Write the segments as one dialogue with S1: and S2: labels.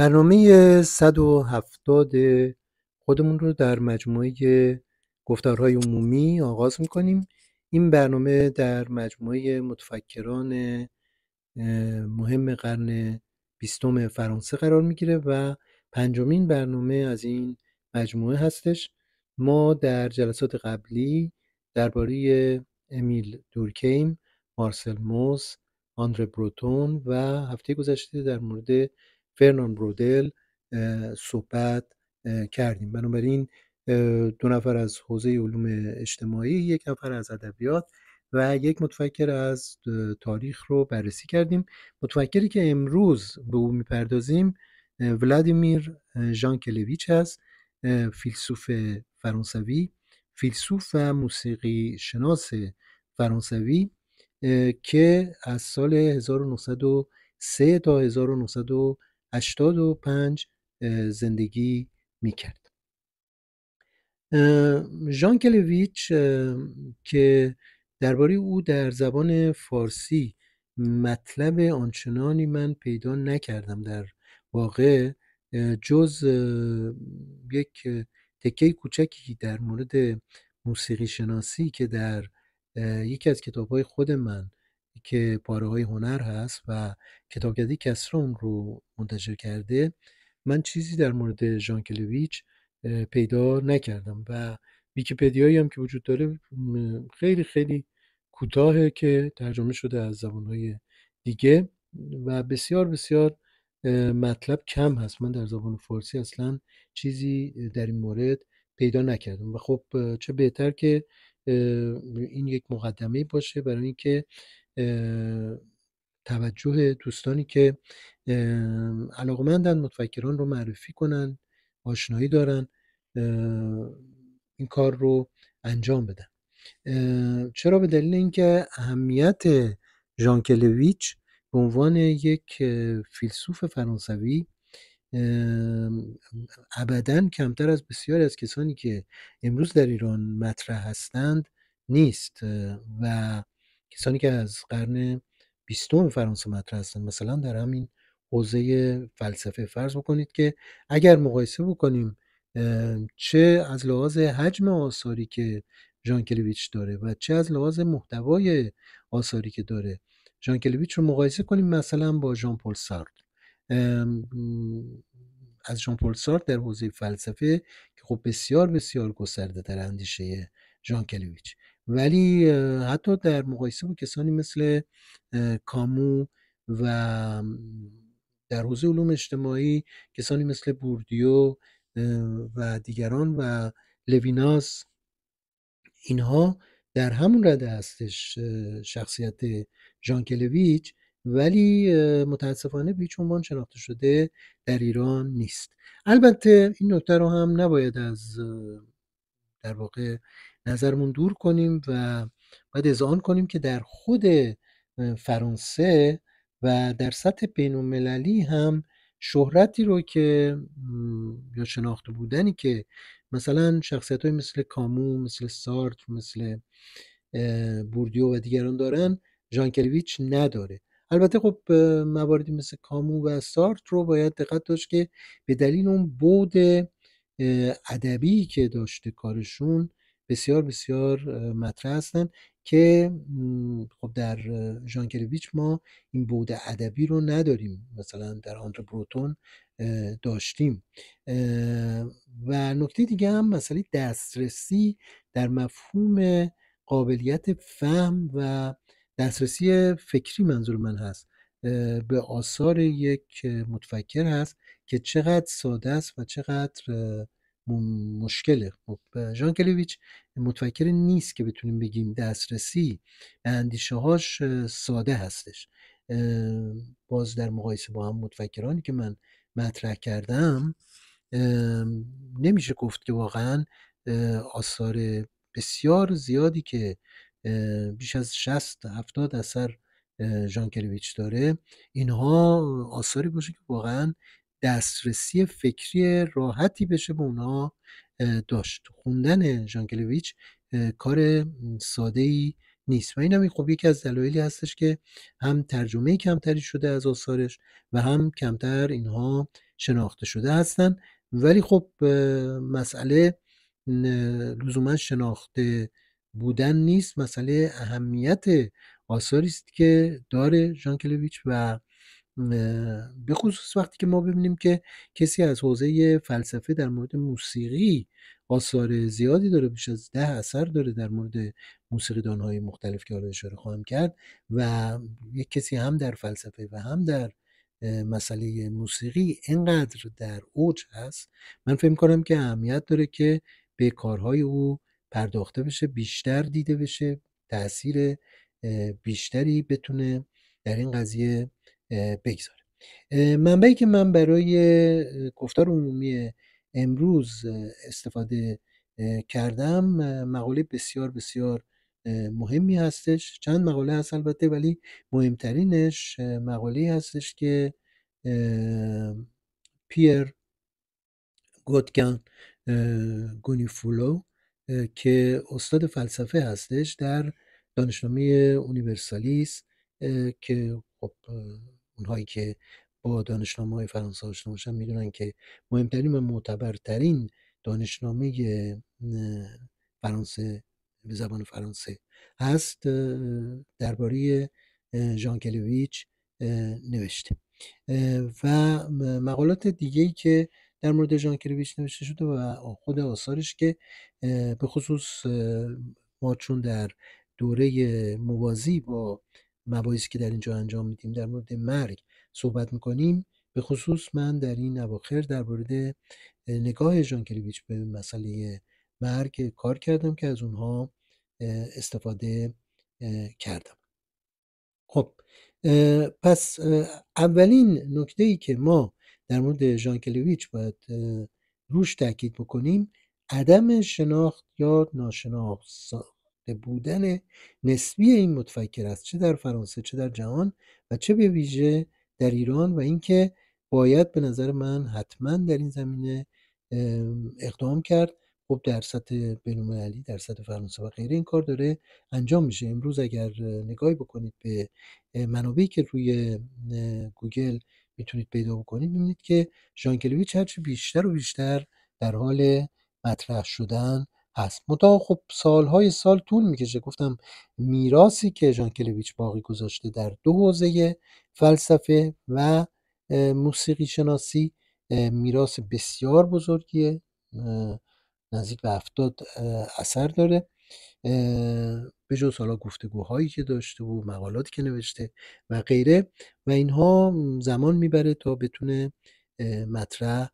S1: برنامه 170 خودمون رو در مجموعه گفتارهای عمومی آغاز میکنیم این برنامه در مجموعه متفکران مهم قرن بیستم فرانسه قرار میگیره و پنجمین برنامه از این مجموعه هستش ما در جلسات قبلی درباره امیل دورکیم، مارسل موس، آندره بروتون و هفته گذشته در مورد فرنان برودل صحبت کردیم بنابراین دو نفر از حوزه علوم اجتماعی یک نفر از ادبیات و یک متفکر از تاریخ رو بررسی کردیم متفکری که امروز به او میپردازیم ولادیمیر ژان کلویچ است فیلسوف فرانسوی فیلسوف و موسیقی شناس فرانسوی که از سال 1903 تا 1900 85 زندگی میکرد ژان کلویچ که درباره او در زبان فارسی مطلب آنچنانی من پیدا نکردم در واقع جز یک تکه کوچکی در مورد موسیقی شناسی که در یکی از کتاب های خود من که پاره های هنر هست و کتابکردی کسرون رو منتشر کرده من چیزی در مورد جان کلویچ پیدا نکردم و ویکیپدیایی هم که وجود داره خیلی خیلی کوتاهه که ترجمه شده از زبانهای دیگه و بسیار بسیار مطلب کم هست من در زبان فارسی اصلا چیزی در این مورد پیدا نکردم و خب چه بهتر که این یک مقدمه باشه برای اینکه توجه دوستانی که علاقمندن متفکران رو معرفی کنن آشنایی دارن این کار رو انجام بدن چرا به دلیل اینکه اهمیت ژان کلویچ به عنوان یک فیلسوف فرانسوی ابدا کمتر از بسیاری از کسانی که امروز در ایران مطرح هستند نیست و کسانی که از قرن بیستم فرانسه مطرح هستند مثلا در همین حوزه فلسفه فرض بکنید که اگر مقایسه بکنیم چه از لحاظ حجم آثاری که ژان کلویچ داره و چه از لحاظ محتوای آثاری که داره ژان کلیویچ رو مقایسه کنیم مثلا با ژان پل سارت از ژان پل سارت در حوزه فلسفه که خب بسیار بسیار گسترده در اندیشه ژان کلویچ ولی حتی در مقایسه با کسانی مثل کامو و در حوزه علوم اجتماعی کسانی مثل بوردیو و دیگران و لویناس اینها در همون رده هستش شخصیت ژان کلویچ ولی متاسفانه به هیچ عنوان شناخته شده در ایران نیست البته این نکته رو هم نباید از در واقع نظرمون دور کنیم و باید اذعان کنیم که در خود فرانسه و در سطح بین هم شهرتی رو که یا شناخته بودنی که مثلا شخصیت های مثل کامو مثل سارت مثل بوردیو و دیگران دارن ژان کلویچ نداره البته خب مواردی مثل کامو و سارت رو باید دقت داشت که به دلیل اون بود ادبی که داشته کارشون بسیار بسیار مطرح هستن که خب در کلویچ ما این بود ادبی رو نداریم مثلا در آندر بروتون داشتیم و نکته دیگه هم مسئله دسترسی در مفهوم قابلیت فهم و دسترسی فکری منظور من هست به آثار یک متفکر هست که چقدر ساده است و چقدر مشکله خب ژان کلیویچ متفکر نیست که بتونیم بگیم دسترسی به اندیشه هاش ساده هستش باز در مقایسه با هم متفکرانی که من مطرح کردم نمیشه گفت که واقعا آثار بسیار زیادی که بیش از 60 70 اثر جان کلیویچ داره اینها آثاری باشه که واقعا دسترسی فکری راحتی بشه به اونا داشت خوندن کلویچ کار ساده ای نیست و این هم خب یکی از دلایلی هستش که هم ترجمه کمتری شده از آثارش و هم کمتر اینها شناخته شده هستن ولی خب مسئله لزوما شناخته بودن نیست مسئله اهمیت آثاری است که داره ژان و به خصوص وقتی که ما ببینیم که کسی از حوزه فلسفه در مورد موسیقی آثار زیادی داره بیش از ده اثر داره در مورد موسیقی دانهای مختلف که حالا اشاره خواهم کرد و یک کسی هم در فلسفه و هم در مسئله موسیقی اینقدر در اوج هست من فکر کنم که اهمیت داره که به کارهای او پرداخته بشه بیشتر دیده بشه تاثیر بیشتری بتونه در این قضیه بگذاره منبعی که من برای گفتار عمومی امروز استفاده کردم مقاله بسیار بسیار مهمی هستش چند مقاله هست البته ولی مهمترینش مقاله هستش که پیر گوتگان گونیفولو که استاد فلسفه هستش در دانشنامه اونیورسالیس که خب اونهایی که با دانشنامه های فرانسه آشنا باشن میدونن که مهمترین و معتبرترین دانشنامه فرانسه به زبان فرانسه هست درباره ژان کلویچ نوشته و مقالات دیگه ای که در مورد ژان کلویچ نوشته شده و خود آثارش که به خصوص ما چون در دوره موازی با مباحثی که در اینجا انجام میدیم در مورد مرگ صحبت میکنیم به خصوص من در این اواخر در مورد نگاه جان کلیویچ به مسئله مرگ کار کردم که از اونها استفاده کردم خب پس اولین نکته ای که ما در مورد ژان کلیویچ باید روش تاکید بکنیم عدم شناخت یا ناشناخت بودن نسبی این متفکر است چه در فرانسه چه در جهان و چه به ویژه در ایران و اینکه باید به نظر من حتما در این زمینه اقدام کرد خب در سطح بینالمللی در سطح فرانسه و غیره این کار داره انجام میشه امروز اگر نگاهی بکنید به منابعی که روی گوگل میتونید پیدا بکنید میبینید که ژان کلویچ هرچه بیشتر و بیشتر در حال مطرح شدن هست متا خب سالهای سال طول میکشه گفتم میراسی که جان کلویچ باقی گذاشته در دو حوزه فلسفه و موسیقی شناسی میراث بسیار بزرگیه نزدیک به هفتاد اثر داره به جز حالا گفتگوهایی که داشته و مقالاتی که نوشته و غیره و اینها زمان میبره تا بتونه مطرح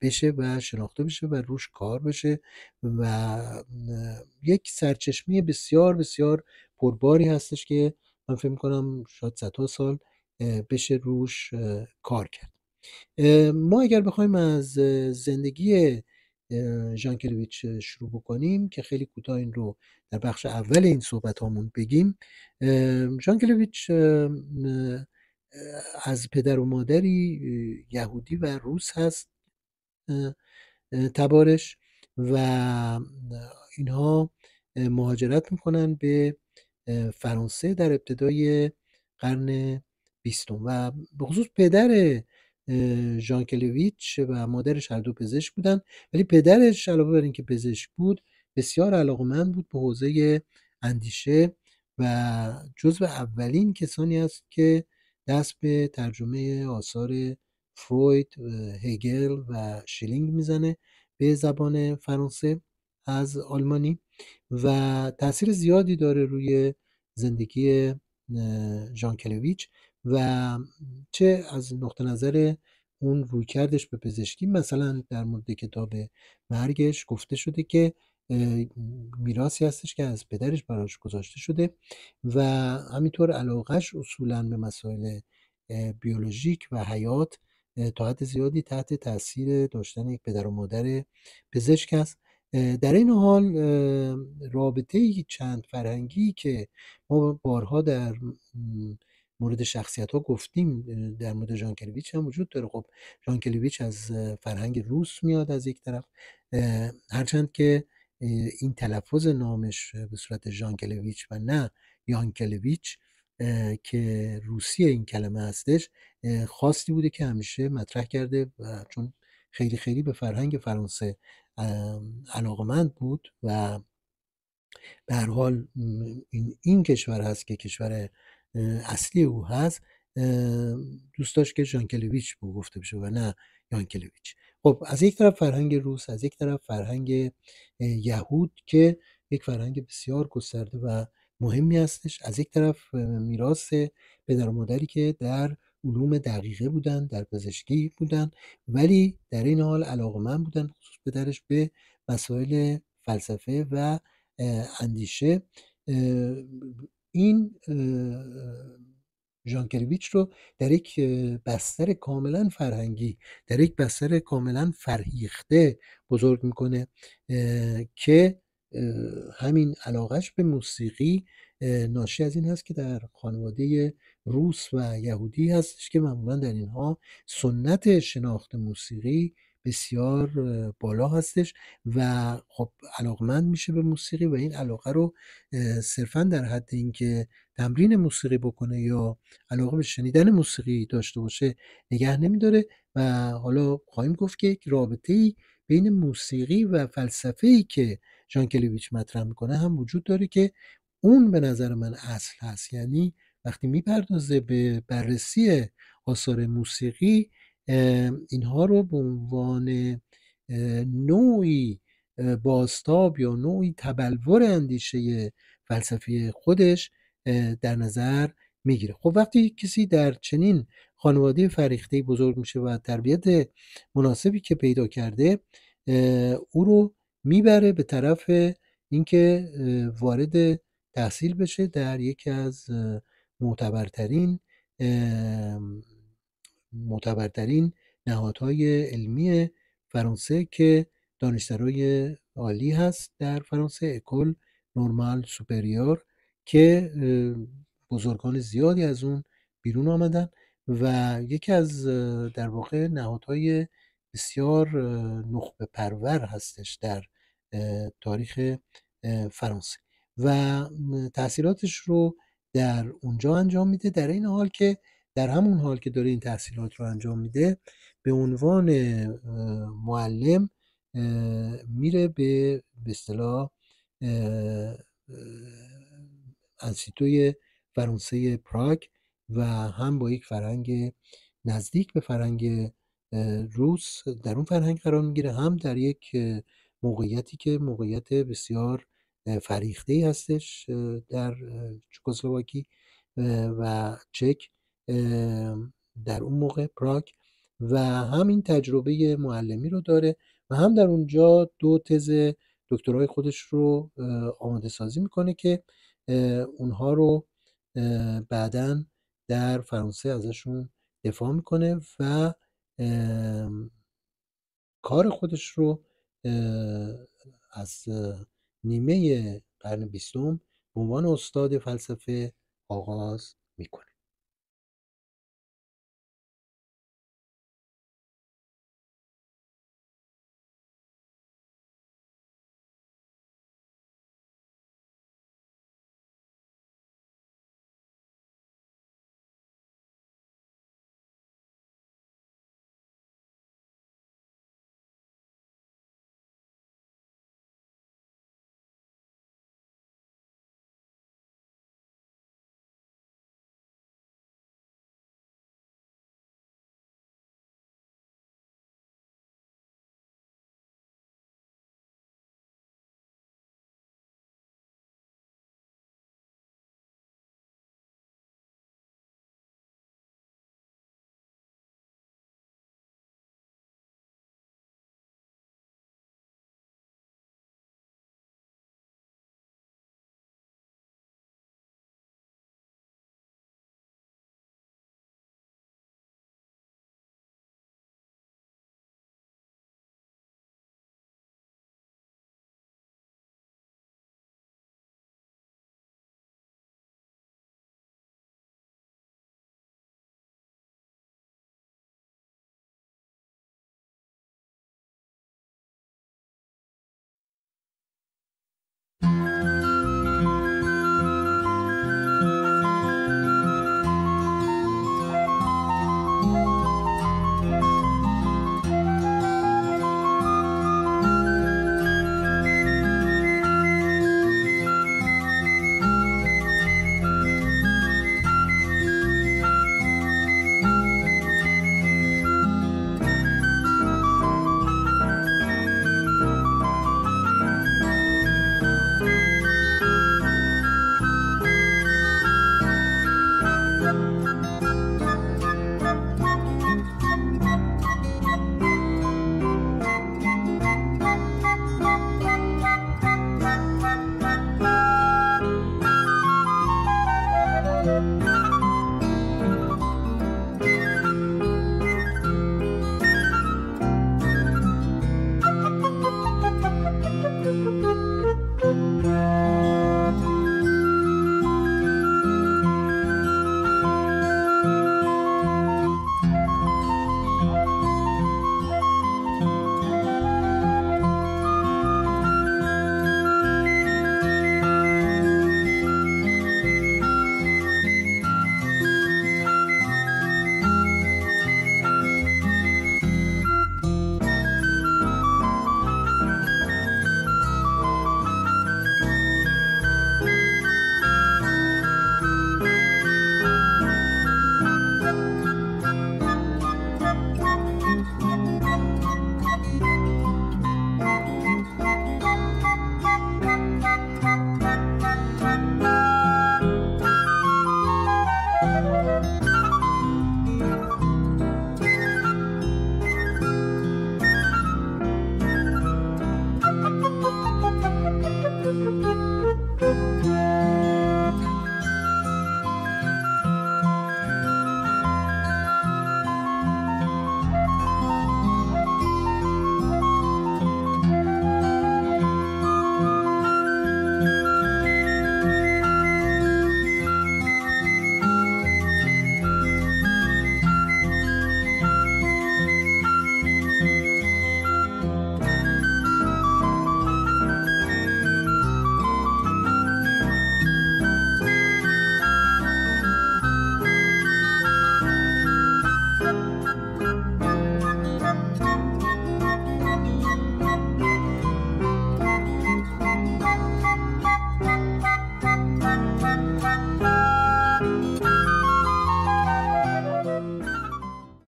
S1: بشه و شناخته بشه و روش کار بشه و یک سرچشمه بسیار بسیار پرباری هستش که من فکر کنم شاید صدها سال بشه روش کار کرد ما اگر بخوایم از زندگی ژان کلویچ شروع بکنیم که خیلی کوتاه این رو در بخش اول این صحبت هامون بگیم ژان کلویچ از پدر و مادری یهودی و روس هست تبارش و اینها مهاجرت میکنن به فرانسه در ابتدای قرن بیستم و به خصوص پدر ژان کلویچ و مادرش هر دو پزشک بودن ولی پدرش علاوه بر اینکه پزشک بود بسیار علاقمند بود به حوزه اندیشه و جزو اولین کسانی است که دست به ترجمه آثار فروید، هگل و شیلینگ میزنه به زبان فرانسه از آلمانی و تاثیر زیادی داره روی زندگی جان کلویچ و چه از نقطه نظر اون کردش به پزشکی مثلا در مورد کتاب مرگش گفته شده که میراثی هستش که از پدرش براش گذاشته شده و همینطور علاقش اصولا به مسائل بیولوژیک و حیات تا حد زیادی تحت تاثیر داشتن یک پدر و مادر پزشک است در این حال رابطه چند فرهنگی که ما بارها در مورد شخصیت ها گفتیم در مورد جان کلیویچ هم وجود داره خب جان کلیویچ از فرهنگ روس میاد از یک طرف هرچند که این تلفظ نامش به صورت کلویچ و نه یان کلویچ که روسی این کلمه هستش خواستی بوده که همیشه مطرح کرده و چون خیلی خیلی به فرهنگ فرانسه علاقمند بود و به هر حال این, این کشور هست که کشور اصلی او هست دوست داشت که ژانکلویچ بود گفته بشه و نه یان کلویچ خب از یک طرف فرهنگ روس از یک طرف فرهنگ یهود که یک فرهنگ بسیار گسترده و مهمی هستش از یک طرف میراث پدر و مادری که در علوم دقیقه بودن در پزشکی بودن ولی در این حال علاقه من بودن خصوص پدرش به مسائل فلسفه و اندیشه این ژان رو در یک بستر کاملا فرهنگی در یک بستر کاملا فرهیخته بزرگ میکنه که همین علاقش به موسیقی ناشی از این هست که در خانواده روس و یهودی هستش که معمولا در اینها سنت شناخت موسیقی بسیار بالا هستش و خب علاقمند میشه به موسیقی و این علاقه رو صرفا در حد اینکه تمرین موسیقی بکنه یا علاقه به شنیدن موسیقی داشته باشه نگه نمیداره و حالا خواهیم گفت که یک رابطه ای بین موسیقی و فلسفه ای که جان کلیویچ مطرح میکنه هم وجود داره که اون به نظر من اصل هست یعنی وقتی میپردازه به بررسی آثار موسیقی اینها رو به عنوان نوعی باستاب یا نوعی تبلور اندیشه فلسفی خودش در نظر میگیره خب وقتی کسی در چنین خانواده فریخته بزرگ میشه و تربیت مناسبی که پیدا کرده او رو میبره به طرف اینکه وارد تحصیل بشه در یکی از معتبرترین معتبرترین نهادهای علمی فرانسه که دانشسرای عالی هست در فرانسه اکل نورمال سوپریور که بزرگان زیادی از اون بیرون آمدن و یکی از در واقع نهادهای بسیار نخبه پرور هستش در تاریخ فرانسه و تحصیلاتش رو در اونجا انجام میده در این حال که در همون حال که داره این تحصیلات رو انجام میده به عنوان معلم میره به به اصطلاح انسیتوی فرانسه پراگ و هم با یک فرهنگ نزدیک به فرهنگ روس در اون فرهنگ قرار میگیره هم در یک موقعیتی که موقعیت بسیار فریخته ای هستش در چکسلواکی و چک در اون موقع پراک و هم این تجربه معلمی رو داره و هم در اونجا دو تز دکترای خودش رو آماده سازی میکنه که اونها رو بعدا در فرانسه ازشون دفاع میکنه و کار خودش رو از نیمه قرن بیستم به عنوان استاد فلسفه آغاز میکنه